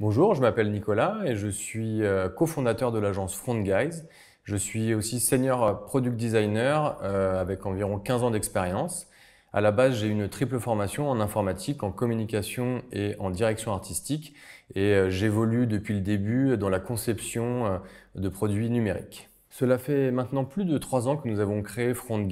Bonjour, je m'appelle Nicolas et je suis euh, cofondateur de l'agence Front Guys. Je suis aussi senior product designer euh, avec environ 15 ans d'expérience. À la base, j'ai une triple formation en informatique, en communication et en direction artistique et euh, j'évolue depuis le début dans la conception de produits numériques. Cela fait maintenant plus de trois ans que nous avons créé Front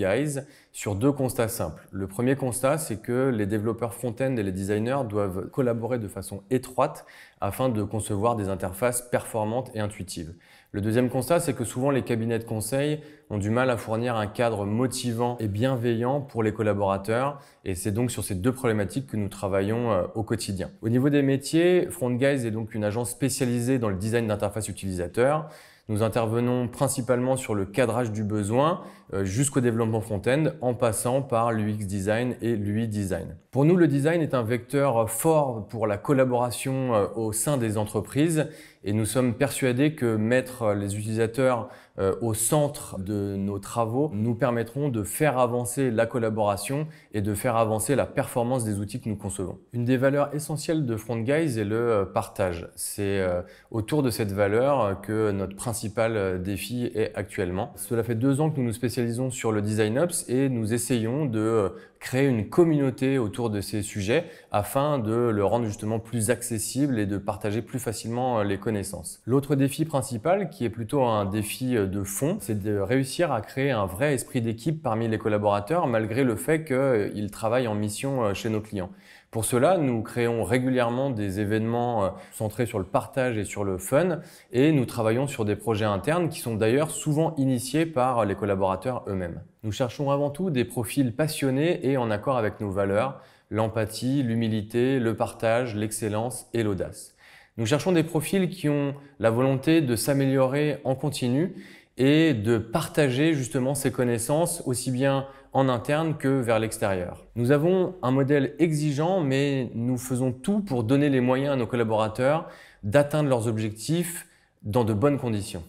sur deux constats simples. Le premier constat, c'est que les développeurs front-end et les designers doivent collaborer de façon étroite afin de concevoir des interfaces performantes et intuitives. Le deuxième constat, c'est que souvent les cabinets de conseil ont du mal à fournir un cadre motivant et bienveillant pour les collaborateurs et c'est donc sur ces deux problématiques que nous travaillons euh, au quotidien. Au niveau des métiers, Front est donc une agence spécialisée dans le design d'interfaces utilisateur. Nous intervenons principalement sur le cadrage du besoin euh, jusqu'au développement front-end en passant par l'UX design et l'UI design. Pour nous, le design est un vecteur fort pour la collaboration euh, au sein des entreprises et nous sommes persuadés que mettre les utilisateurs euh, au centre de nos travaux nous permettront de faire avancer la collaboration et de faire avancer la performance des outils que nous concevons. Une des valeurs essentielles de Front Guys est le euh, partage. C'est euh, autour de cette valeur que notre principal défi est actuellement. Cela fait deux ans que nous nous spécialisons sur le Design Ops et nous essayons de créer une communauté autour de ces sujets afin de le rendre justement plus accessible et de partager plus facilement les connaissances. L'autre défi principal, qui est plutôt un défi euh, de fond, c'est de réussir à créer un vrai esprit d'équipe parmi les collaborateurs, malgré le fait qu'ils euh, travaillent en mission euh, chez nos clients. Pour cela, nous créons régulièrement des événements centrés sur le partage et sur le fun, et nous travaillons sur des projets internes qui sont d'ailleurs souvent initiés par les collaborateurs eux-mêmes. Nous cherchons avant tout des profils passionnés et en accord avec nos valeurs, l'empathie, l'humilité, le partage, l'excellence et l'audace. Nous cherchons des profils qui ont la volonté de s'améliorer en continu et de partager justement ces connaissances aussi bien en interne que vers l'extérieur. Nous avons un modèle exigeant, mais nous faisons tout pour donner les moyens à nos collaborateurs d'atteindre leurs objectifs dans de bonnes conditions.